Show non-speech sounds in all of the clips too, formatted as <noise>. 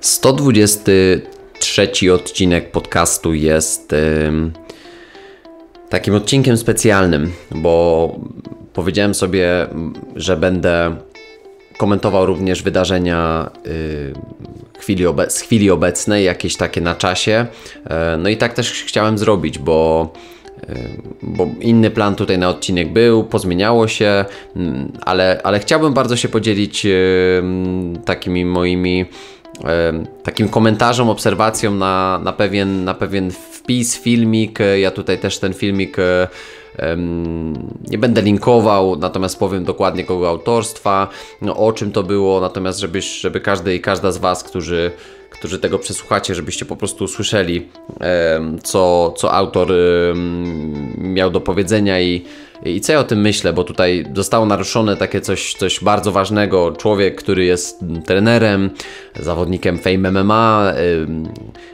123 odcinek podcastu jest takim odcinkiem specjalnym, bo powiedziałem sobie, że będę komentował również wydarzenia y, chwili z chwili obecnej, jakieś takie na czasie. E, no i tak też chciałem zrobić, bo y, bo inny plan tutaj na odcinek był, pozmieniało się, mm, ale, ale chciałbym bardzo się podzielić takimi moimi takim komentarzom, obserwacjom na, na, pewien, na pewien wpis, filmik. Ja tutaj też ten filmik e, nie będę linkował, natomiast powiem dokładnie kogo autorstwa, no, o czym to było, natomiast żeby, żeby każdy i każda z Was, którzy, którzy tego przesłuchacie, żebyście po prostu usłyszeli, co, co autor miał do powiedzenia i i co ja o tym myślę, bo tutaj zostało naruszone takie coś, coś bardzo ważnego. Człowiek, który jest trenerem, zawodnikiem Fame MMA,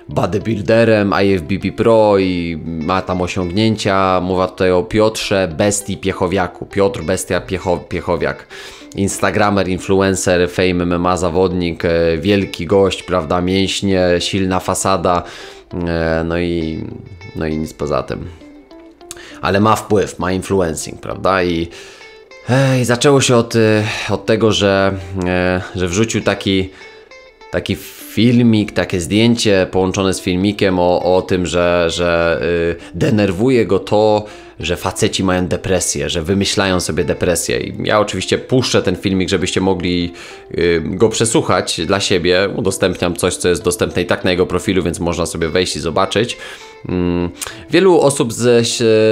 bodybuilderem IFBB Pro i ma tam osiągnięcia. Mowa tutaj o Piotrze Bestii Piechowiaku. Piotr Bestia Piecho Piechowiak. Instagramer, influencer, fame MMA zawodnik, e, wielki gość, prawda, mięśnie, silna fasada, e, no i, no i nic poza tym ale ma wpływ, ma influencing, prawda? I, i zaczęło się od, e, od tego, że, e, że wrzucił taki, taki filmik, takie zdjęcie połączone z filmikiem o, o tym, że, że y, denerwuje go to, że faceci mają depresję, że wymyślają sobie depresję. I ja oczywiście puszczę ten filmik, żebyście mogli y, go przesłuchać dla siebie. Udostępniam coś, co jest dostępne i tak na jego profilu, więc można sobie wejść i zobaczyć. Mm, wielu osób ze,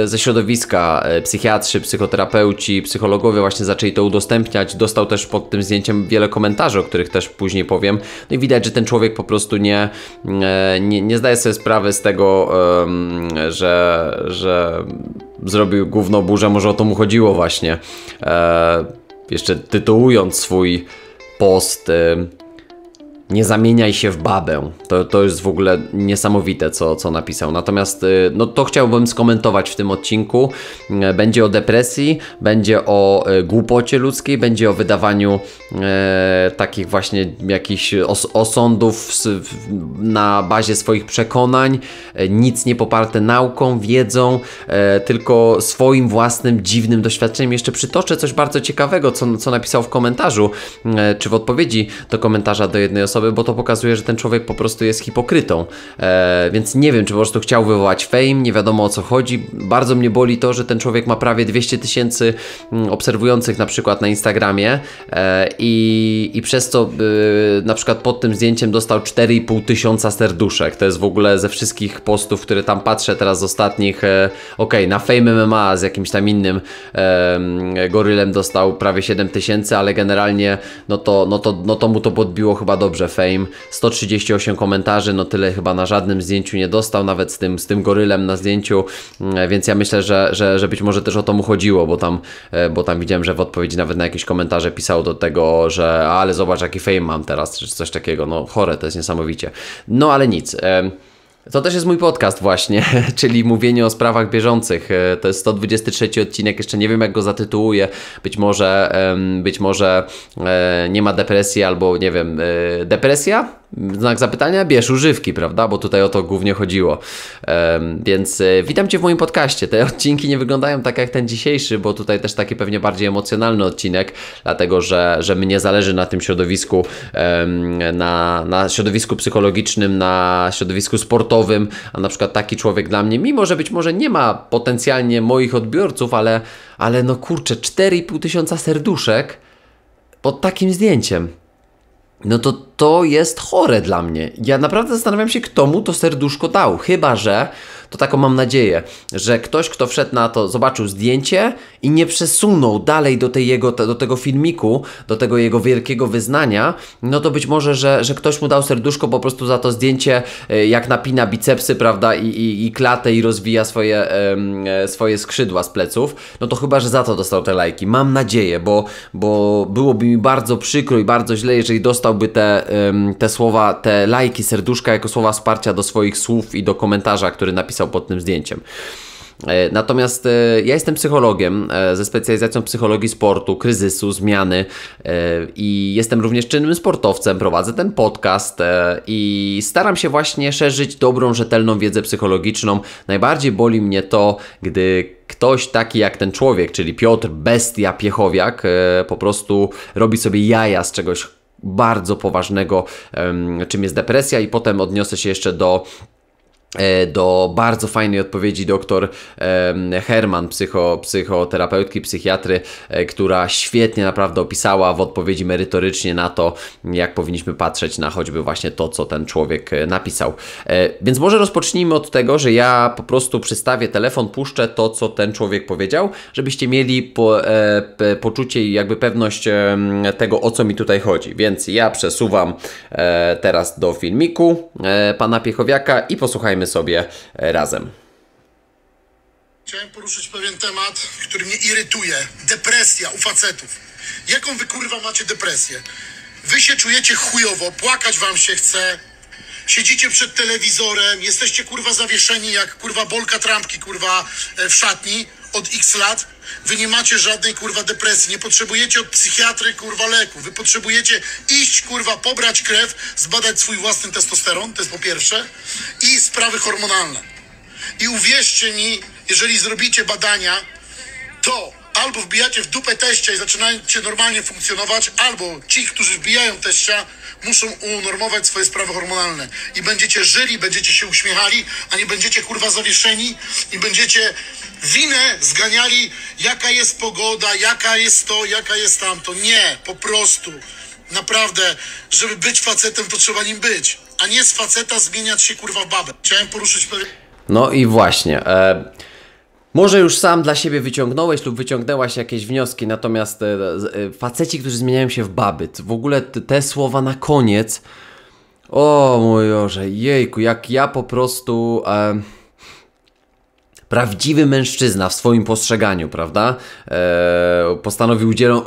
ze środowiska, e, psychiatrzy, psychoterapeuci, psychologowie właśnie zaczęli to udostępniać. Dostał też pod tym zdjęciem wiele komentarzy, o których też później powiem. No i widać, że ten człowiek po prostu nie, e, nie, nie zdaje sobie sprawy z tego, że, że zrobił gówno burzę, może o to mu chodziło właśnie. E, jeszcze tytułując swój post nie zamieniaj się w babę. To, to jest w ogóle niesamowite, co, co napisał. Natomiast y, no, to chciałbym skomentować w tym odcinku. Y, będzie o depresji, będzie o y, głupocie ludzkiej, będzie o wydawaniu e, takich właśnie jakichś os osądów na bazie swoich przekonań, nic nie poparte nauką, wiedzą, e, tylko swoim własnym dziwnym doświadczeniem. Jeszcze przytoczę coś bardzo ciekawego, co, co napisał w komentarzu, e, czy w odpowiedzi do komentarza do jednej osoby osoby, bo to pokazuje, że ten człowiek po prostu jest hipokrytą. E, więc nie wiem, czy po prostu chciał wywołać fame, nie wiadomo o co chodzi. Bardzo mnie boli to, że ten człowiek ma prawie 200 tysięcy mm, obserwujących na przykład na Instagramie e, i, i przez to e, na przykład pod tym zdjęciem dostał 4,5 tysiąca serduszek. To jest w ogóle ze wszystkich postów, które tam patrzę teraz z ostatnich, e, okej, okay, na Fame MMA z jakimś tam innym gorylem dostał prawie 7 tysięcy, ale generalnie no to, no, to, no to mu to podbiło chyba dobrze że Fame. 138 komentarzy, no tyle chyba na żadnym zdjęciu nie dostał, nawet z tym, z tym gorylem na zdjęciu, mm, więc ja myślę, że, że, że być może też o to mu chodziło, bo tam, e, bo tam widziałem, że w odpowiedzi nawet na jakieś komentarze pisał do tego, że ale zobacz jaki Fame mam teraz, czy coś takiego, no chore, to jest niesamowicie. No ale nic. To też jest mój podcast właśnie, <laughs> czyli mówienie o sprawach bieżących. E, to jest 123 odcinek, jeszcze nie wiem jak go zatytułuję. Być może, być może e, nie ma depresji albo nie wiem, e, depresja? znak zapytania, bierz używki, prawda? Bo tutaj o to głównie chodziło. Więc e, witam Cię w moim podcaście. Te odcinki nie wyglądają tak jak ten dzisiejszy, bo tutaj też taki pewnie bardziej emocjonalny odcinek, dlatego że, że mnie zależy na tym środowisku, na, na środowisku psychologicznym, na środowisku sportowym, a na przykład taki człowiek dla mnie, mimo że być może nie ma potencjalnie moich odbiorców, ale, ale no kurczę, 4,5 tysiąca serduszek pod takim zdjęciem no to to jest chore dla mnie. Ja naprawdę zastanawiam się, kto mu to serduszko dał. Chyba, że to taką mam nadzieję, że ktoś, kto wszedł na to, zobaczył zdjęcie i nie przesunął dalej do, tej jego, do tego filmiku, do tego jego wielkiego wyznania, no to być może, że, że ktoś mu dał serduszko po prostu za to zdjęcie, e, jak napina bicepsy, prawda, i, i, i klatę i rozwija swoje, e, swoje skrzydła z pleców, no to chyba, że za to dostał te lajki. Mam nadzieję, bo, bo byłoby mi bardzo przykro i bardzo źle, jeżeli dostałby te, te słowa, te lajki, serduszka jako słowa wsparcia do swoich słów i do komentarza, który napisał pod tym zdjęciem. E, natomiast e, ja jestem psychologiem e, ze specjalizacją psychologii sportu, kryzysu, zmiany i jestem również czynnym sportowcem, prowadzę ten podcast i staram się właśnie szerzyć dobrą, rzetelną wiedzę psychologiczną. Najbardziej boli mnie to, gdy ktoś taki jak ten człowiek, czyli Piotr Bestia Piechowiak, po prostu robi sobie jaja z czegoś bardzo poważnego, czym jest depresja i potem odniosę się jeszcze do E, do bardzo fajnej odpowiedzi doktor Herman, psycho, psychoterapeutki, psychiatry, e, która świetnie naprawdę opisała w odpowiedzi merytorycznie na to, jak powinniśmy patrzeć na choćby właśnie to, co ten człowiek e, napisał. Więc może rozpocznijmy od tego, że ja po prostu przystawię telefon, puszczę to, co ten człowiek powiedział, żebyście mieli po, poczucie i jakby pewność tego, o co mi tutaj chodzi. Więc ja przesuwam teraz do filmiku pana Piechowiaka i posłuchajmy sobie e, razem. Chciałem poruszyć pewien temat, który mnie irytuje. Depresja u facetów. Jaką wy kurwa macie depresję? Wy się czujecie chujowo, płakać wam się chce, siedzicie przed telewizorem, jesteście kurwa zawieszeni jak kurwa bolka trampki kurwa e, w szatni od x lat Wy nie macie żadnej kurwa depresji, nie potrzebujecie od psychiatry kurwa leku. Wy potrzebujecie iść kurwa, pobrać krew, zbadać swój własny testosteron, to jest po pierwsze, i sprawy hormonalne. I uwierzcie mi, jeżeli zrobicie badania, to albo wbijacie w dupę teścia i zaczynacie normalnie funkcjonować, albo ci, którzy wbijają teścia, muszą unormować swoje sprawy hormonalne. I będziecie żyli, będziecie się uśmiechali, a nie będziecie kurwa zawieszeni i będziecie winę zganiali, jaka jest pogoda, jaka jest to, jaka jest tamto. Nie, po prostu. Naprawdę, żeby być facetem, to trzeba nim być. A nie z faceta zmieniać się kurwa w babę. Chciałem poruszyć pewien. No i właśnie. E, może już sam dla siebie wyciągnąłeś lub wyciągnęłaś jakieś wnioski, natomiast e, e, faceci, którzy zmieniają się w baby, w ogóle te, te słowa na koniec. O mój Boże, jejku, jak ja po prostu. E, prawdziwy mężczyzna w swoim postrzeganiu, prawda? Eee, postanowił udzielą,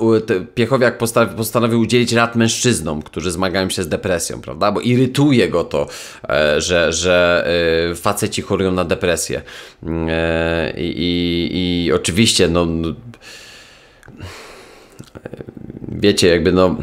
Piechowiak postanowił udzielić rad mężczyznom, którzy zmagają się z depresją, prawda? Bo irytuje go to, e, że, że e, faceci chorują na depresję. E, i, i, oczywiście, no... no e, wiecie, jakby no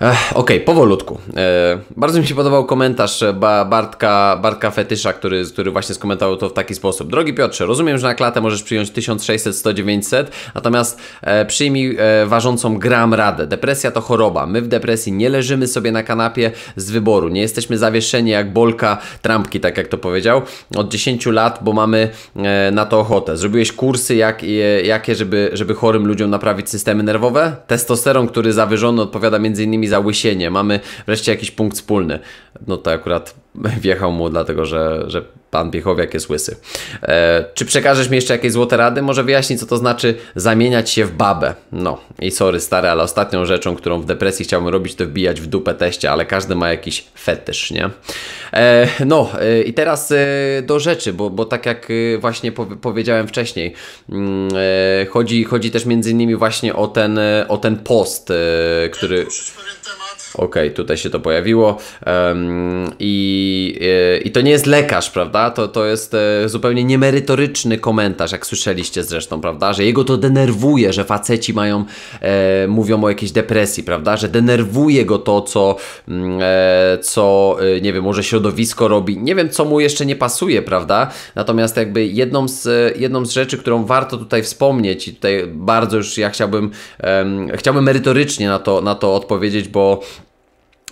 Okej, okay, powolutku. E, bardzo mi się podobał komentarz e, Bartka, Bartka Fetysza, który, który właśnie skomentował to w taki sposób. Drogi Piotrze, rozumiem, że na klatę możesz przyjąć 1600-1900, natomiast e, przyjmij e, ważącą gram radę. Depresja to choroba. My w depresji nie leżymy sobie na kanapie z wyboru. Nie jesteśmy zawieszeni jak bolka trampki, tak jak to powiedział, od 10 lat, bo mamy e, na to ochotę. Zrobiłeś kursy jak, e, jakie, żeby, żeby chorym ludziom naprawić systemy nerwowe? Testosteron, który zawyżony odpowiada między innymi mi załysienie, mamy wreszcie jakiś punkt wspólny. No to akurat <laughs> wjechał mu dlatego, że, że Pan jak jest łysy. E, czy przekażesz mi jeszcze jakieś złote rady? Może wyjaśnić, co to znaczy zamieniać się w babę. No i sorry stary, ale ostatnią rzeczą, którą w depresji chciałbym robić, to wbijać w dupę teścia, ale każdy ma jakiś fetysz, nie? E, no e, i teraz e, do rzeczy, bo, bo tak jak e, właśnie po powiedziałem wcześniej, mm, e, chodzi, chodzi też między innymi właśnie o ten, o ten post, który okej, okay, tutaj się to pojawiło. I, e, I to nie jest lekarz, prawda? To, to jest e, zupełnie niemerytoryczny komentarz, jak słyszeliście zresztą, prawda? Że jego to denerwuje, że faceci mają, e, mówią o jakiejś depresji, prawda? Że denerwuje go to, co, mm, co nie wiem, może środowisko robi. Nie wiem, co mu jeszcze nie pasuje, prawda? Natomiast jakby jedną z, jedną z rzeczy, którą warto tutaj wspomnieć i tutaj bardzo już ja chciałbym, chciałbym merytorycznie na to, na to odpowiedzieć, bo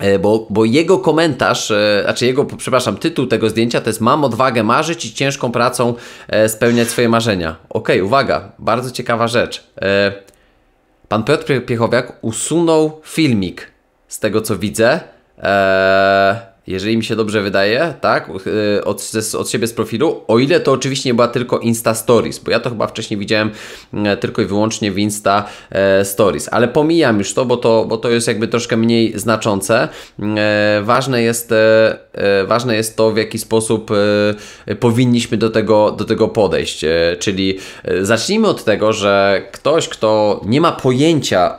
E, bo, bo jego komentarz, e, znaczy jego, przepraszam, tytuł tego zdjęcia to jest Mam odwagę marzyć i ciężką pracą e, spełniać swoje marzenia. Okej, okay, uwaga, bardzo ciekawa rzecz. Pan Piotr Piechowiak usunął filmik z tego co widzę. Eee, jeżeli mi się dobrze wydaje, tak, y, od, od siebie z profilu, o ile to oczywiście nie była tylko Insta Stories, bo ja to chyba wcześniej widziałem y, tylko i wyłącznie w Insta y, Stories, ale pomijam już to, bo to, bo to jest jakby troszkę mniej znaczące. Ważne jest E, ważne jest to, w jaki sposób e, powinniśmy do tego, do tego podejść. E, czyli zacznijmy od tego, że ktoś, kto nie ma pojęcia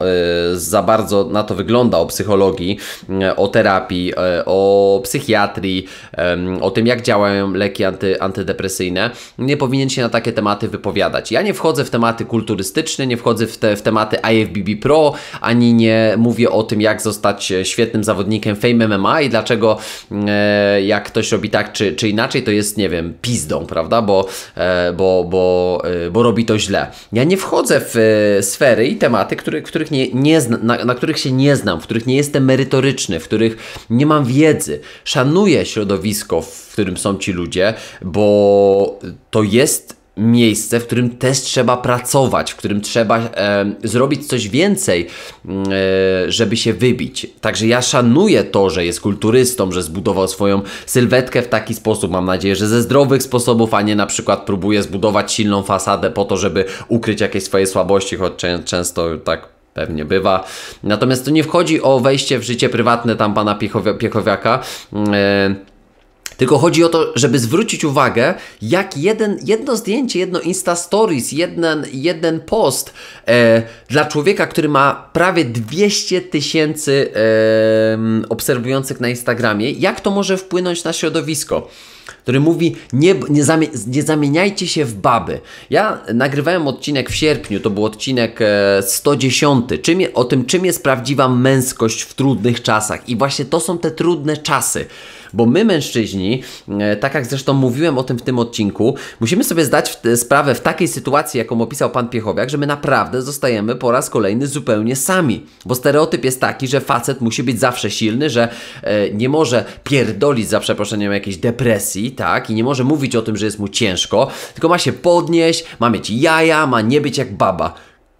za bardzo na to wygląda o psychologii, o terapii, o psychiatrii, o tym, jak działają leki anty, antydepresyjne, nie powinien się na takie tematy wypowiadać. Ja nie wchodzę w tematy kulturystyczne, nie wchodzę w, te, w tematy IFBB Pro, ani nie mówię o tym, jak zostać świetnym zawodnikiem Fame MMA i dlaczego E, jak ktoś robi tak czy, czy inaczej, to jest, nie wiem, pizdą, prawda? Bo, e, bo, bo, e, bo robi to źle. Ja nie wchodzę w sfery i tematy, których, których nie, nie zna, na, na których się nie znam, w których nie jestem merytoryczny, w których nie mam wiedzy. Szanuję środowisko, w którym są ci ludzie, bo to jest miejsce, w którym też trzeba pracować, w którym trzeba e, zrobić coś więcej, e, żeby się wybić. Także ja szanuję to, że jest kulturystą, że zbudował swoją sylwetkę w taki sposób. Mam nadzieję, że ze zdrowych sposobów, a nie na przykład próbuje zbudować silną fasadę po to, żeby ukryć jakieś swoje słabości, choć często tak pewnie bywa. Natomiast to nie wchodzi o wejście w życie prywatne tam pana Piechowiaka. E, tylko chodzi o to, żeby zwrócić uwagę, jak jeden, jedno zdjęcie, jedno Insta Stories, jeden, jeden post e, dla człowieka, który ma prawie 200 tysięcy e, obserwujących na Instagramie, jak to może wpłynąć na środowisko który mówi: nie, nie, zamie, nie, zamieniajcie się w baby. Ja nagrywałem odcinek w sierpniu, to był odcinek 110, e, czym, o tym, czym jest prawdziwa męskość w trudnych czasach. I właśnie to są te trudne czasy. Bo my, mężczyźni, e, tak jak zresztą mówiłem o tym w tym odcinku, musimy sobie zdać sprawę w takiej sytuacji, jaką opisał pan Piechowiak, że my naprawdę zostajemy po raz kolejny zupełnie sami. Bo stereotyp jest taki, że facet musi być zawsze silny, że e, nie może pierdolić za przeproszeniem jakiejś depresji, tak? I nie może mówić o tym, że jest mu ciężko, tylko ma się podnieść, ma mieć jaja, ma nie być jak baba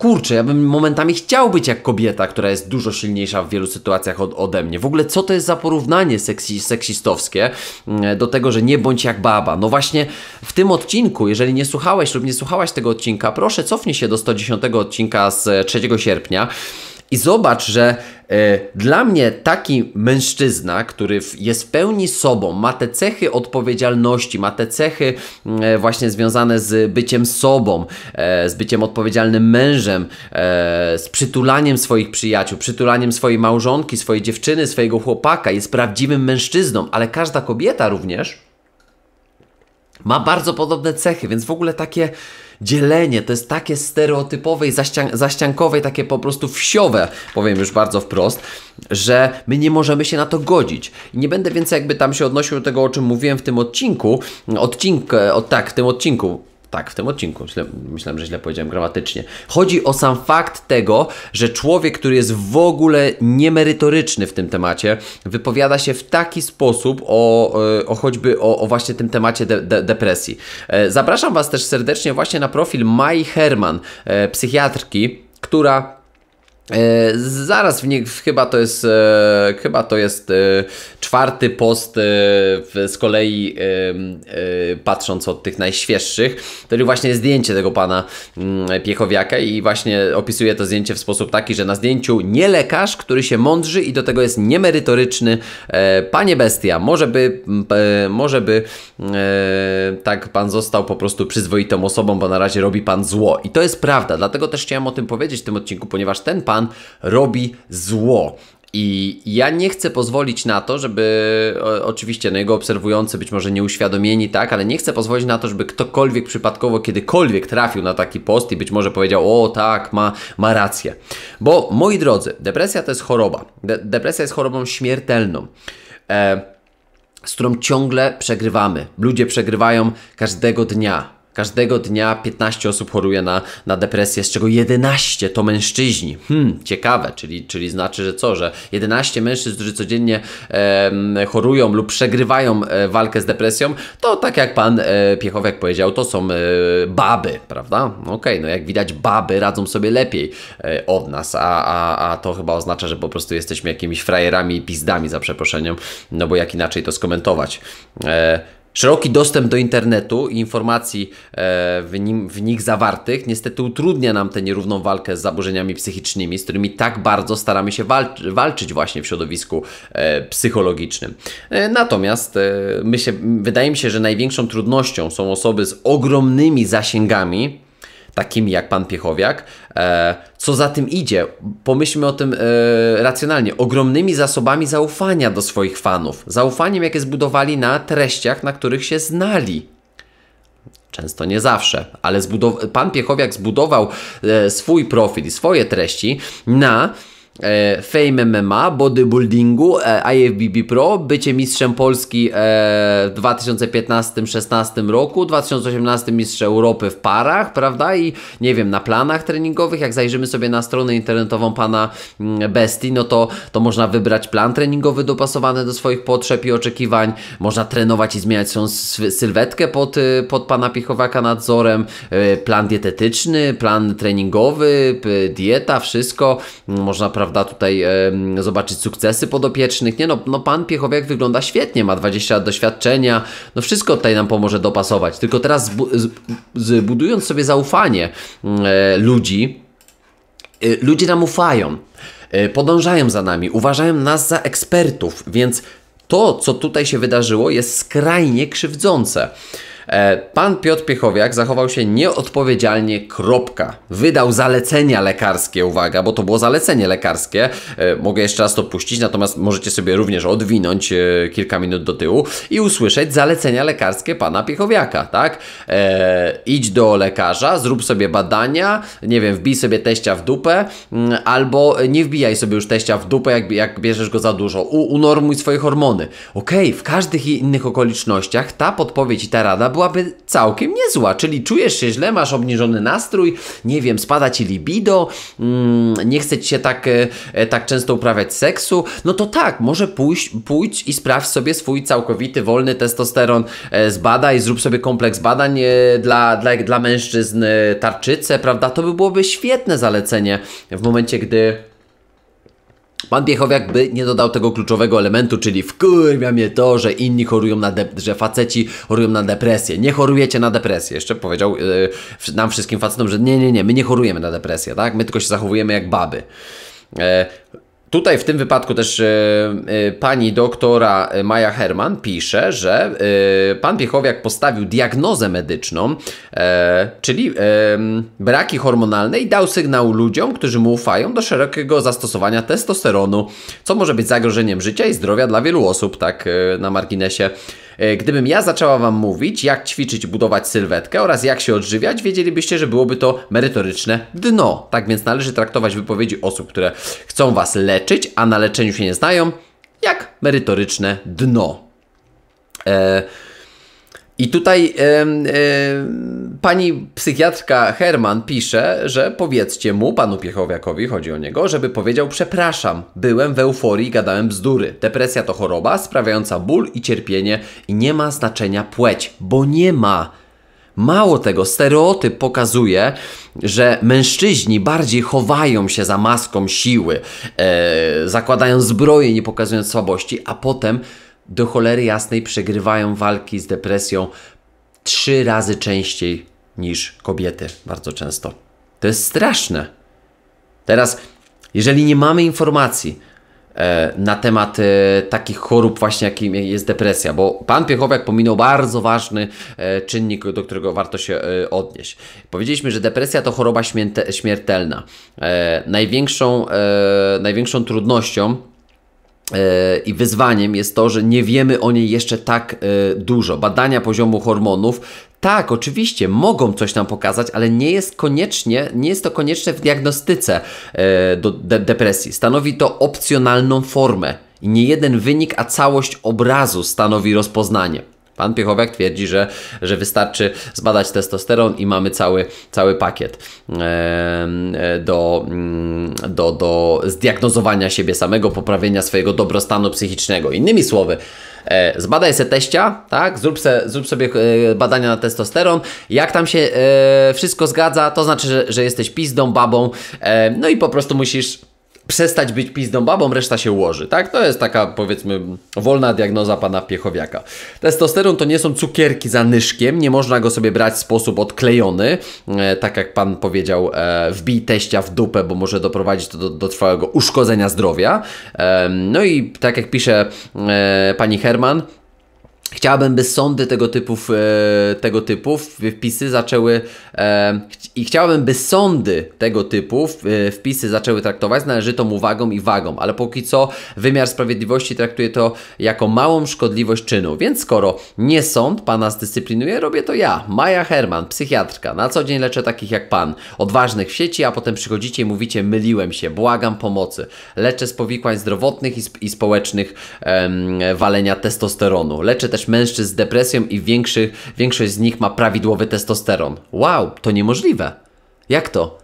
kurczę, ja bym momentami chciał być jak kobieta, która jest dużo silniejsza w wielu sytuacjach od, ode mnie. W ogóle co to jest za porównanie seksi, seksistowskie mm, do tego, że nie bądź jak baba? No właśnie w tym odcinku, jeżeli nie słuchałeś lub nie słuchałaś tego odcinka, proszę cofnij się do 110 odcinka z 3 sierpnia. I zobacz, że y, dla mnie taki mężczyzna, który jest w pełni sobą, ma te cechy odpowiedzialności, ma te cechy y, właśnie związane z byciem sobą, y, z byciem odpowiedzialnym mężem, z przytulaniem swoich przyjaciół, przytulaniem swojej małżonki, swojej dziewczyny, swojego chłopaka, jest prawdziwym mężczyzną, ale każda kobieta również ma bardzo podobne cechy, więc w ogóle takie dzielenie to jest takie stereotypowe i zaścian zaściankowe, i takie po prostu wsiowe, powiem już bardzo wprost, że my nie możemy się na to godzić. I nie będę więcej jakby tam się odnosił do tego, o czym mówiłem w tym odcinku, odcink, e, o, tak, w tym odcinku, tak, w tym odcinku. myślałem, że źle powiedziałem gramatycznie. Chodzi o sam fakt tego, że człowiek, który jest w ogóle niemerytoryczny w tym temacie, wypowiada się w taki sposób o, e, o choćby o, o właśnie tym temacie de, de, depresji. E, zapraszam Was też serdecznie właśnie na profil Mai Herman, e, psychiatrki, która E, zaraz w nich, chyba to jest, e, chyba to jest e, czwarty post z kolei patrząc od tych najświeższych, to jest właśnie zdjęcie tego pana mm, Piechowiaka i właśnie opisuje to zdjęcie w sposób taki, że na zdjęciu nie lekarz, który się mądrzy i do tego jest niemerytoryczny, panie bestia, może by, może by tak pan został po prostu przyzwoitą osobą, bo na razie robi pan zło i to jest prawda, dlatego też chciałem o tym powiedzieć w tym odcinku, ponieważ ten pan Pan robi zło. I ja nie chcę pozwolić na to, żeby oczywiście no jego obserwujący być może nieuświadomieni, tak, ale nie chcę pozwolić na to, żeby ktokolwiek przypadkowo kiedykolwiek trafił na taki post i być może powiedział: "O, tak, ma ma rację". Bo moi drodzy, depresja to jest choroba. De depresja jest chorobą śmiertelną. E z którą ciągle przegrywamy. Ludzie przegrywają każdego dnia. Każdego dnia 15 osób choruje na, na depresję, z czego 11 to mężczyźni. Hmm, ciekawe, czyli, czyli znaczy, że co, że 11 mężczyzn, którzy codziennie e, chorują lub przegrywają e, walkę z depresją, to tak jak pan e, Piechowiak powiedział, to są e, baby, prawda? No okej, okay, no jak widać, baby radzą sobie lepiej e, od nas, a, a, a to chyba oznacza, że po prostu jesteśmy jakimiś frajerami i pizdami, za przeproszeniem, no bo jak inaczej to skomentować. E, Szeroki dostęp do internetu i informacji e, w, nim, w nich zawartych niestety utrudnia nam tę nierówną walkę z zaburzeniami psychicznymi, z którymi tak bardzo staramy się walczy, walczyć właśnie w środowisku e, psychologicznym. E, natomiast my się, wydaje mi się, że największą trudnością są osoby z ogromnymi zasięgami takimi jak pan Piechowiak. E, co za tym idzie, pomyślmy o tym e, racjonalnie, ogromnymi zasobami zaufania do swoich fanów, zaufaniem jakie zbudowali na treściach, na których się znali. Często nie zawsze, ale pan Piechowiak zbudował e, swój profil i swoje treści na e, Fame MMA, bodybuildingu, e, IFBB Pro, bycie mistrzem Polski e, w 2015-16 roku, 2018 mistrz Europy w parach, prawda? I nie wiem, na planach treningowych, jak zajrzymy sobie na stronę internetową pana mm, Bestii, no to, to można wybrać plan treningowy dopasowany do swoich potrzeb i oczekiwań, można trenować i zmieniać swoją sylwetkę pod, y, pod pana Piechowaka nadzorem, e, plan dietetyczny, plan treningowy, dieta, wszystko, można prawda prawda, tutaj e, zobaczyć sukcesy podopiecznych. Nie no, no pan Piechowiak wygląda świetnie, ma 20 lat doświadczenia, no wszystko tutaj nam pomoże dopasować. Tylko teraz zbudując sobie zaufanie mm, e, ludzi, e, ludzie nam ufają, e, podążają za nami, uważają nas za ekspertów, więc to, co tutaj się wydarzyło, jest skrajnie krzywdzące. E, pan Piotr Piechowiak zachował się nieodpowiedzialnie, kropka. Wydał zalecenia lekarskie, uwaga, bo to było zalecenie lekarskie. E, mogę jeszcze raz to puścić, natomiast możecie sobie również odwinąć e, kilka minut do tyłu i usłyszeć zalecenia lekarskie pana Piechowiaka, tak? E, idź do lekarza, zrób sobie badania, nie wiem, wbij sobie teścia w dupę, mm, albo nie wbijaj sobie już teścia w dupę, jak, jak bierzesz go za dużo. U, unormuj swoje hormony. Okej, okay, w każdych innych okolicznościach ta podpowiedź i ta rada byłaby całkiem niezła, czyli czujesz się źle, masz obniżony nastrój, nie wiem, spada ci libido, mm, nie chce ci się tak, e, tak często uprawiać seksu, no to tak, może pójść, pójdź i sprawdź sobie swój całkowity, wolny testosteron, e, zbadaj, zrób sobie kompleks badań e, dla, dla, dla mężczyzn tarczycę, prawda? To by byłoby świetne zalecenie w momencie, gdy Pan Piechowiak by nie dodał tego kluczowego elementu, czyli wkurwia mnie to, że inni chorują na że faceci chorują na depresję. Nie chorujecie na depresję. Jeszcze powiedział yy, nam wszystkim facetom, że nie, nie, nie, my nie chorujemy na depresję, tak? My tylko się zachowujemy jak baby. E, Tutaj w tym wypadku też y, y, pani doktora Maja Herman pisze, że y, pan Piechowiak postawił diagnozę medyczną, czyli braki hormonalne i dał sygnał ludziom, którzy mu ufają do szerokiego zastosowania testosteronu, co może być zagrożeniem życia i zdrowia dla wielu osób, tak na marginesie. E, gdybym ja zaczęła Wam mówić, jak ćwiczyć budować sylwetkę oraz jak się odżywiać, wiedzielibyście, że byłoby to merytoryczne dno. Tak więc należy traktować wypowiedzi osób, które chcą Was leczyć, a na leczeniu się nie znają, jak merytoryczne dno. Eee, i tutaj pani psychiatrka Herman pisze, że powiedzcie mu, panu Piechowiakowi, chodzi o niego, żeby powiedział przepraszam, byłem w euforii, gadałem bzdury. Depresja to choroba sprawiająca ból i cierpienie i nie ma znaczenia płeć, bo nie ma. Mało tego, stereotyp pokazuje, że mężczyźni bardziej chowają się za maską siły, yy, e, zakładają zbroję, nie pokazując słabości, a potem do cholery jasnej przegrywają walki z depresją trzy razy częściej niż kobiety, bardzo często. To jest straszne. Teraz, jeżeli nie mamy informacji e, na temat e, takich chorób, właśnie jakim jest depresja, bo pan Piechowiak pominął bardzo ważny e, czynnik, do którego warto się e, odnieść. Powiedzieliśmy, że depresja to choroba śmiertelna. E, największą, e, największą trudnością E, i wyzwaniem jest to, że nie wiemy o niej jeszcze tak e, dużo. Badania poziomu hormonów tak, oczywiście, mogą coś nam pokazać, ale nie jest koniecznie, nie jest to konieczne w diagnostyce e, do de depresji. Stanowi to opcjonalną formę. I nie jeden wynik, a całość obrazu stanowi rozpoznanie. Pan Piechowiak twierdzi, że, że wystarczy zbadać testosteron i mamy cały, cały pakiet e, do, mm, do, do zdiagnozowania siebie samego, poprawienia swojego dobrostanu psychicznego. Innymi słowy, e, zbadaj se teścia, tak? zrób, se, zrób sobie e, badania na testosteron. Jak tam się wszystko zgadza, to znaczy, że, że jesteś pizdą, babą, no i po prostu musisz przestać być pizdą babą, reszta się ułoży, tak? To jest taka, powiedzmy, wolna diagnoza pana Piechowiaka. Testosteron to nie są cukierki za nyszkiem, nie można go sobie brać w sposób odklejony, e, tak jak pan powiedział, e, wbij teścia w dupę, bo może doprowadzić to do, do trwałego uszkodzenia zdrowia. E, no i tak jak pisze e, pani Herman, Chciałabym, by sądy tego typu, e, tego typu wpisy zaczęły e, i chciałabym, by sądy tego typu e, wpisy zaczęły traktować z należytą uwagą i wagą, ale póki co wymiar sprawiedliwości traktuje to jako małą szkodliwość czynu, więc skoro nie sąd pana zdyscyplinuje, robię to ja, Maja Herman, psychiatrka. Na co dzień leczę takich jak pan, odważnych w sieci, a potem przychodzicie i mówicie, myliłem się, błagam pomocy. Leczę z powikłań zdrowotnych i, sp i społecznych walenia testosteronu. Leczę też też mężczyzn z depresją i większy, większość z nich ma prawidłowy testosteron. Wow, to niemożliwe. Jak to?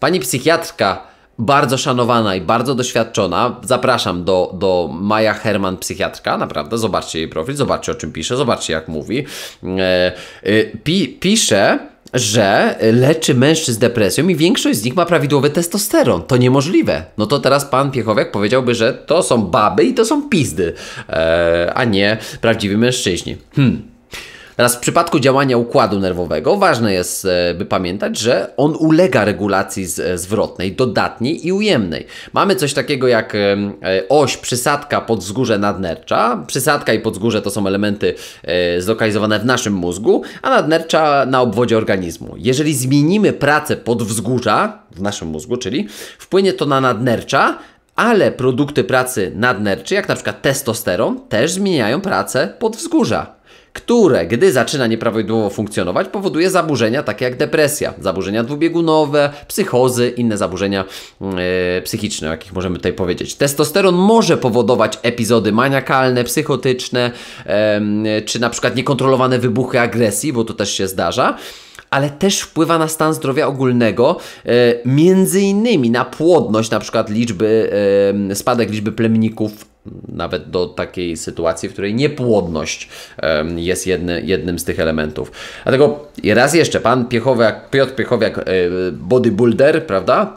Pani psychiatrka, bardzo szanowana i bardzo doświadczona, zapraszam do, do Maja Herman, psychiatrka, naprawdę, zobaczcie jej profil, zobaczcie o czym pisze, zobaczcie jak mówi. E, e, pi, pisze że leczy mężczyzn depresją i większość z nich ma prawidłowy testosteron. To niemożliwe. No to teraz pan Piechowiak powiedziałby, że to są baby i to są pizdy, eee, a nie prawdziwi mężczyźni. Hmm. Teraz w przypadku działania układu nerwowego ważne jest, e, by pamiętać, że on ulega regulacji e, zwrotnej, dodatniej i ujemnej. Mamy coś takiego jak e, oś przysadka podwzgórze nadnercza. Przysadka i podzgórze to są elementy zlokalizowane w naszym mózgu, a nadnercza na obwodzie organizmu. Jeżeli zmienimy pracę podwzgórza w naszym mózgu, czyli wpłynie to na nadnercza, ale produkty pracy nadnerczy, jak na przykład testosteron, też zmieniają pracę podwzgórza które, gdy zaczyna nieprawidłowo funkcjonować, powoduje zaburzenia takie jak depresja, zaburzenia dwubiegunowe, psychozy, inne zaburzenia yy, psychiczne, o jakich możemy tutaj powiedzieć. Testosteron może powodować epizody maniakalne, psychotyczne, yy, czy na przykład niekontrolowane wybuchy agresji, bo to też się zdarza ale też wpływa na stan zdrowia ogólnego, e, między innymi na płodność, na przykład liczby, spadek liczby plemników nawet do takiej sytuacji, w której niepłodność jest jedny, jednym z tych elementów. Dlatego raz jeszcze, pan Piechowiak, Piotr Piechowiak, e, bodybuilder, prawda?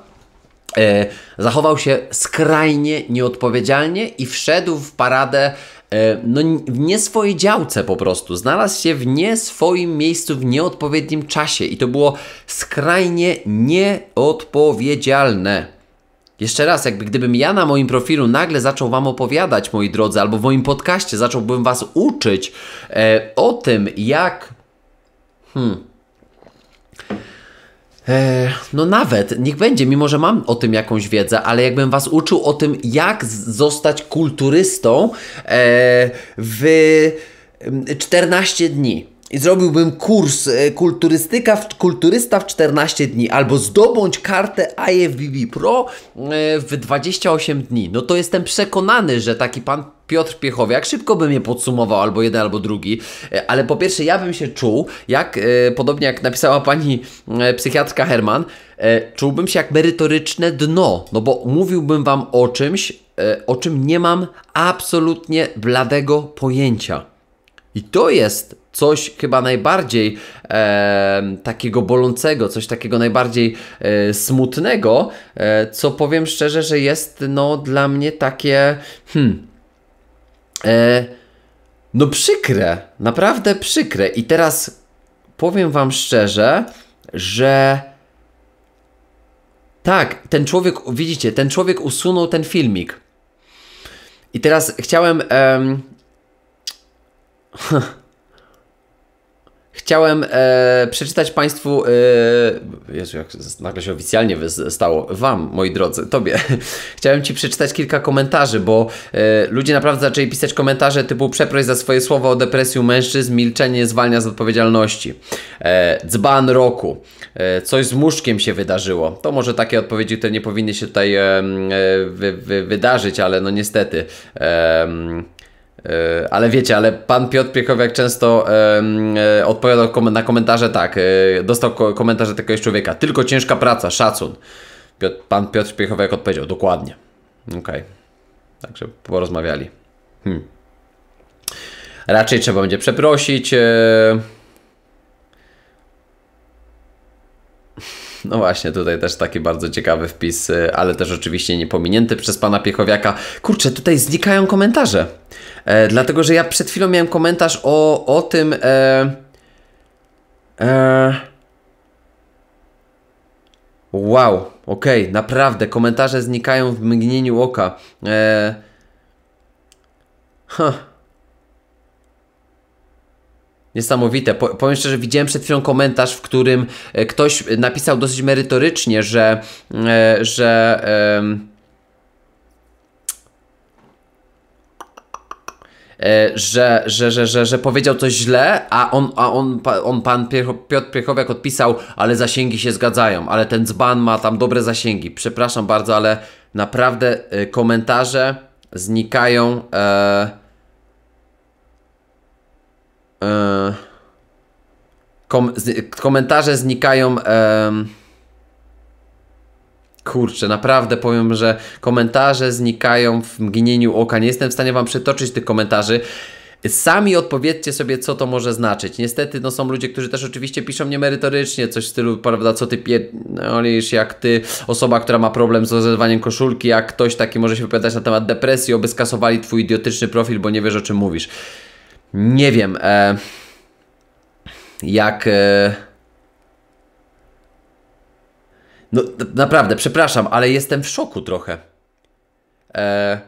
E, zachował się skrajnie nieodpowiedzialnie i wszedł w paradę e, no, w nie swojej działce po prostu. Znalazł się w nie swoim miejscu w nieodpowiednim czasie i to było skrajnie nieodpowiedzialne. Jeszcze raz, jakby gdybym ja na moim profilu nagle zaczął Wam opowiadać, moi drodzy, albo w moim podcaście zacząłbym Was uczyć e, o tym, jak. Hmm. E, no nawet, niech będzie, mimo że mam o tym jakąś wiedzę, ale jakbym Was uczył o tym, jak zostać kulturystą e, w 14 mm, dni i zrobiłbym kurs e, kulturystyka w, kulturysta w 14 dni albo zdobądź kartę e IFBB Pro e, w 28 dni, no to jestem przekonany, że taki pan Piotr Piechowiak szybko by mnie podsumował albo jeden, albo drugi, ale po pierwsze ja bym się czuł, jak podobnie jak napisała pani psychiatrka Herman, czułbym się jak merytoryczne dno, no bo mówiłbym wam o czymś, o czym nie mam absolutnie bladego pojęcia. I to jest coś chyba najbardziej e, takiego bolącego, coś takiego najbardziej e, smutnego, e, co powiem szczerze, że jest no dla mnie takie hmm, e, no przykre, naprawdę przykre. I teraz powiem wam szczerze, że tak, ten człowiek, widzicie, ten człowiek usunął ten filmik. I teraz chciałem, <laughs> Chciałem e, przeczytać Państwu. E, Jezu, jak nagle się oficjalnie stało. Wam, moi drodzy, tobie. <laughs> Chciałem Ci przeczytać kilka komentarzy, bo e, ludzie naprawdę zaczęli pisać komentarze typu przeproś za swoje słowa o depresji mężczyzn, milczenie zwalnia z odpowiedzialności. E, dzban roku. E, coś z muszkiem się wydarzyło. To może takie odpowiedzi, które nie powinny się tutaj e, wy, wy, wydarzyć, ale no niestety. E, ale wiecie, ale pan Piotr Piechowiak często um, odpowiadał na komentarze tak, e, dostał ko komentarze takiegoś człowieka, tylko ciężka praca, szacun. Piotr, pan Piotr Piechowiak odpowiedział, dokładnie. Okej, okay. także porozmawiali. Hmm. Raczej trzeba będzie przeprosić. Yy... No właśnie, tutaj też taki bardzo ciekawy wpis, y, ale też oczywiście niepominięty przez pana Piechowiaka. Kurczę, tutaj znikają komentarze. E, dlatego, że ja przed chwilą miałem komentarz o, o tym. E, e, wow, okej, okay, naprawdę, komentarze znikają w mgnieniu oka. E, huh. Niesamowite. Po, powiem szczerze, widziałem przed chwilą komentarz, w którym ktoś napisał dosyć merytorycznie, że, że że, że, że, że, że powiedział coś źle, a on, a on, on pan Piotr Piechowiak odpisał, ale zasięgi się zgadzają, ale ten dzban ma tam dobre zasięgi. Przepraszam bardzo, ale naprawdę komentarze znikają. E E, kom, z, komentarze znikają. E, kurczę, naprawdę powiem, że komentarze znikają w mgnieniu oka. Nie jestem w stanie wam przytoczyć tych komentarzy. Sami odpowiedzcie sobie, co to może znaczyć. Niestety, no są ludzie, którzy też oczywiście piszą niemerytorycznie, coś w stylu, prawda, co ty pierdolisz, no, jak ty, osoba, która ma problem z rozerwaniem koszulki, jak ktoś taki może się wypowiadać na temat depresji, oby skasowali twój idiotyczny profil, bo nie wiesz, o czym mówisz nie wiem, e, jak. E, no, naprawdę, przepraszam, ale jestem w szoku trochę. E,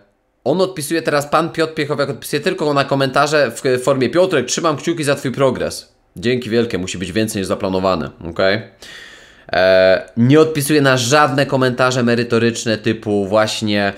on odpisuje teraz, pan Piotr Piechowiak odpisuje tylko na komentarze w formie Piotrek, trzymam kciuki za twój progres. Dzięki wielkie, musi być więcej niż zaplanowane, ok? E, nie odpisuje na żadne komentarze merytoryczne typu właśnie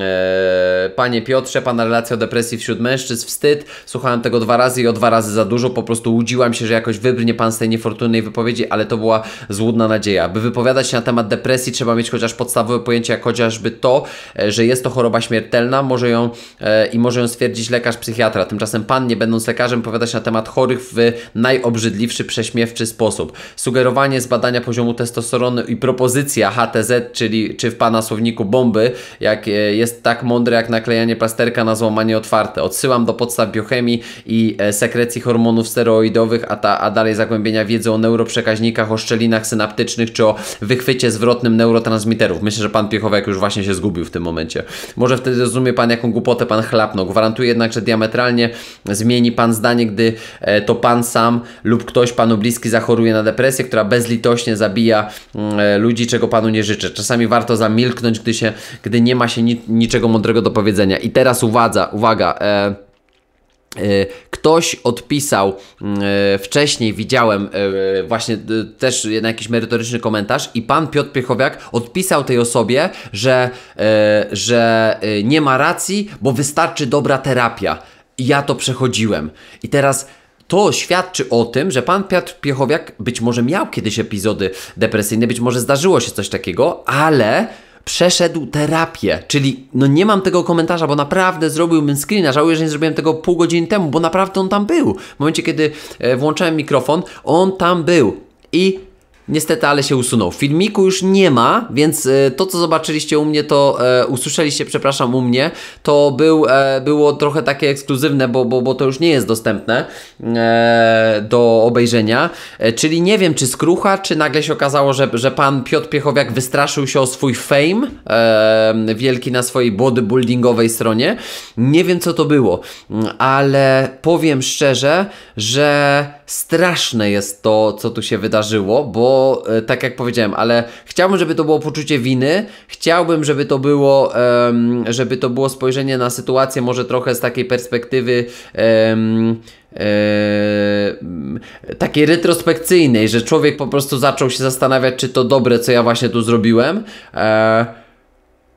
E, panie Piotrze, pana relacja o depresji wśród mężczyzn, wstyd. Słuchałem tego dwa razy i o dwa razy za dużo. Po prostu łudziłam się, że jakoś wybrnie pan z tej niefortunnej wypowiedzi, ale to była złudna nadzieja. By wypowiadać się na temat depresji, trzeba mieć chociaż podstawowe pojęcie, jak chociażby to, e, że jest to choroba śmiertelna, może ją e, i może ją stwierdzić lekarz psychiatra. Tymczasem pan, nie będąc lekarzem, powiadać się na temat chorych w najobrzydliwszy, prześmiewczy sposób. Sugerowanie zbadania poziomu testosteronu i propozycja HTZ, czyli czy w pana słowniku bomby, jak jest tak mądre jak naklejanie plasterka na złamanie otwarte. Odsyłam do podstaw biochemii i e, sekrecji hormonów steroidowych, a, ta, a dalej zagłębienia wiedzy o neuroprzekaźnikach, o szczelinach synaptycznych czy o wychwycie zwrotnym neurotransmiterów. Myślę, że pan Piechowek już właśnie się zgubił w tym momencie. Może wtedy rozumie pan, jaką głupotę pan chlapnął. Gwarantuję jednak, że diametralnie zmieni pan zdanie, gdy e, to pan sam lub ktoś panu bliski zachoruje na depresję, która bezlitośnie zabija mm, e, ludzi, czego panu nie życzę. Czasami warto zamilknąć, gdy, się, gdy nie ma się nic niczego mądrego do powiedzenia. I teraz uwaga, uwaga. E, e, Ktoś odpisał mm, e, wcześniej, widziałem e, właśnie też na jakiś merytoryczny komentarz i pan Piotr Piechowiak odpisał tej osobie, że, że nie ma racji, bo wystarczy dobra terapia. I ja to przechodziłem. I teraz to świadczy o tym, że pan Piotr Piechowiak być może miał kiedyś epizody depresyjne, być może zdarzyło się coś takiego, ale przeszedł terapię, czyli no nie mam tego komentarza, bo naprawdę zrobiłbym screena, żałuję, że nie zrobiłem tego pół godziny temu, bo naprawdę on tam był. W momencie, kiedy e, włączałem mikrofon, on tam był. I Niestety, ale się usunął. Filmiku już nie ma, więc e, to, co zobaczyliście u mnie, to e, usłyszeliście, przepraszam, u mnie, to był, e, było trochę takie ekskluzywne, bo, bo, bo to już nie jest dostępne e, do obejrzenia. E, czyli nie wiem, czy skrucha, czy nagle się okazało, że, że pan Piotr Piechowiak wystraszył się o swój fame wielki na swojej bodybuildingowej stronie. Nie wiem, co to było, ale powiem szczerze, że straszne jest to, co tu się wydarzyło, bo e, tak jak powiedziałem, ale chciałbym, żeby to było poczucie winy, chciałbym, żeby to było, żeby to było spojrzenie na sytuację może trochę z takiej perspektywy e, takiej retrospekcyjnej, że człowiek po prostu zaczął się zastanawiać, czy to dobre, co ja właśnie tu zrobiłem. E,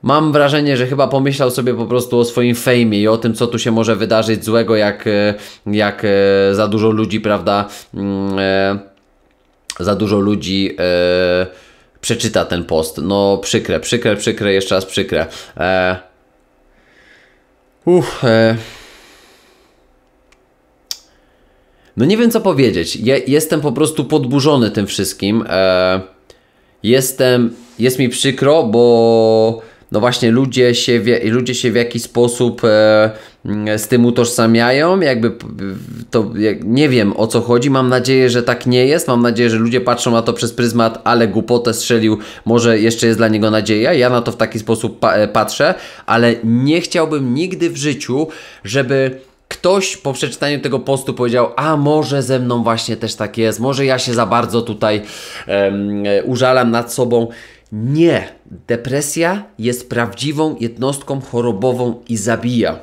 mam wrażenie, że chyba pomyślał sobie po prostu o swoim fejmie i o tym, co tu się może wydarzyć złego, jak, e, jak e, za dużo ludzi, prawda, mm, e, za dużo ludzi przeczyta ten post. No przykre, przykre, przykre, jeszcze raz przykre. E, uff... No nie wiem co powiedzieć. Ja jestem po prostu podburzony tym wszystkim. jestem. Jest mi przykro, bo no właśnie ludzie się, w, ludzie się w jakiś sposób e, mm, z tym utożsamiają, jakby to jak, nie wiem o co chodzi, mam nadzieję, że tak nie jest, mam nadzieję, że ludzie patrzą na to przez pryzmat, ale głupotę strzelił, może jeszcze jest dla niego nadzieja, ja na to w taki sposób pa e, patrzę, ale nie chciałbym nigdy w życiu, żeby ktoś po przeczytaniu tego postu powiedział, a może ze mną właśnie też tak jest, może ja się za bardzo tutaj um, użalam nad sobą. Nie, depresja jest prawdziwą jednostką chorobową i zabija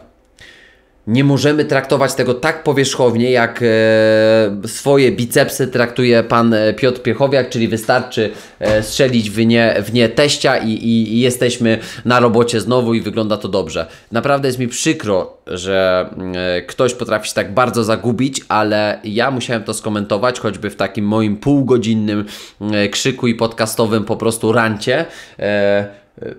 nie możemy traktować tego tak powierzchownie, jak e, swoje bicepsy traktuje pan e, Piotr Piechowiak, czyli wystarczy e, strzelić w nie, w nie teścia i, i, i, jesteśmy na robocie znowu i wygląda to dobrze. Naprawdę jest mi przykro, że mm, ktoś potrafi się tak bardzo zagubić, ale ja musiałem to skomentować, choćby w takim moim półgodzinnym mm, krzyku i podcastowym po prostu rancie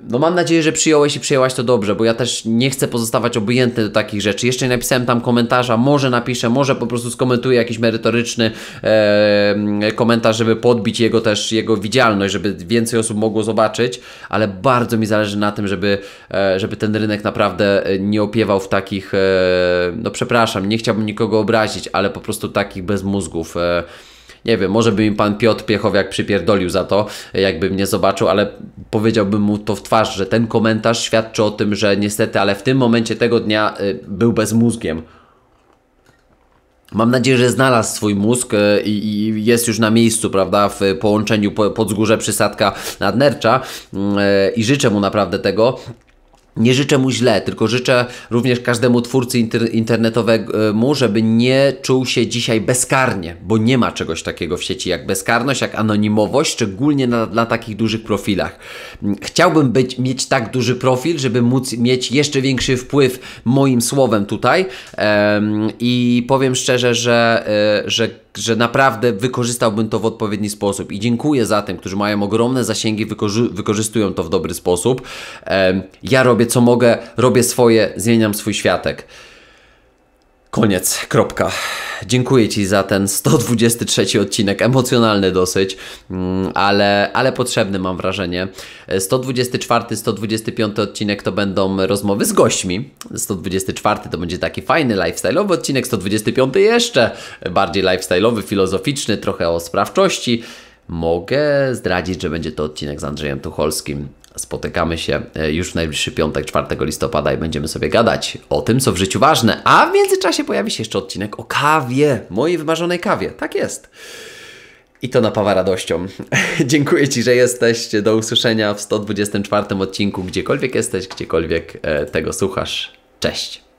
no mam nadzieję, że przyjąłeś i przyjęłaś to dobrze, bo ja też nie chcę pozostawać obojętny do takich rzeczy. Jeszcze nie napisałem tam komentarza, może napiszę, może po prostu skomentuję jakiś merytoryczny e, komentarz, żeby podbić jego też, jego widzialność, żeby więcej osób mogło zobaczyć, ale bardzo mi zależy na tym, żeby, e, żeby ten rynek naprawdę e, nie opiewał w takich, e, no przepraszam, nie chciałbym nikogo obrazić, ale po prostu takich bez mózgów. E, nie wiem, może by mi pan Piotr Piechowiak przypierdolił za to, jakby mnie zobaczył, ale powiedziałbym mu to w twarz, że ten komentarz świadczy o tym, że niestety, ale w tym momencie tego dnia y, był bez mózgiem. Mam nadzieję, że znalazł swój mózg y, i, jest już na miejscu, prawda, w połączeniu pod wzgórze przysadka nadnercza y, i życzę mu naprawdę tego nie życzę mu źle, tylko życzę również każdemu twórcy inter internetowemu, e, żeby nie czuł się dzisiaj bezkarnie, bo nie ma czegoś takiego w sieci jak bezkarność, jak anonimowość, szczególnie na, na takich dużych profilach. Mm, chciałbym być, mieć tak duży profil, żeby móc mieć jeszcze większy wpływ moim słowem tutaj ehm, i powiem szczerze, że, e, że że naprawdę wykorzystałbym to w odpowiedni sposób i dziękuję za tym, którzy mają ogromne zasięgi, wykorzystują to w dobry sposób. Ehm, ja robię robię co mogę, robię swoje, zmieniam swój światek. Koniec, kropka. Dziękuję Ci za ten 123 odcinek, emocjonalny dosyć, mm, ale, ale potrzebny mam wrażenie. 124, 125 odcinek to będą rozmowy z gośćmi. 124 to będzie taki fajny, lifestyle'owy odcinek, 125 jeszcze bardziej lifestyle'owy, filozoficzny, trochę o sprawczości. Mogę zdradzić, że będzie to odcinek z Andrzejem Tucholskim. Spotykamy się e, już w najbliższy piątek, 4 listopada i będziemy sobie gadać o tym, co w życiu ważne. A w międzyczasie pojawi się jeszcze odcinek o kawie, mojej wymarzonej kawie. Tak jest. I to napawa radością. <laughs> Dziękuję Ci, że jesteś. Do usłyszenia w 124 odcinku, gdziekolwiek jesteś, gdziekolwiek e, tego słuchasz. Cześć.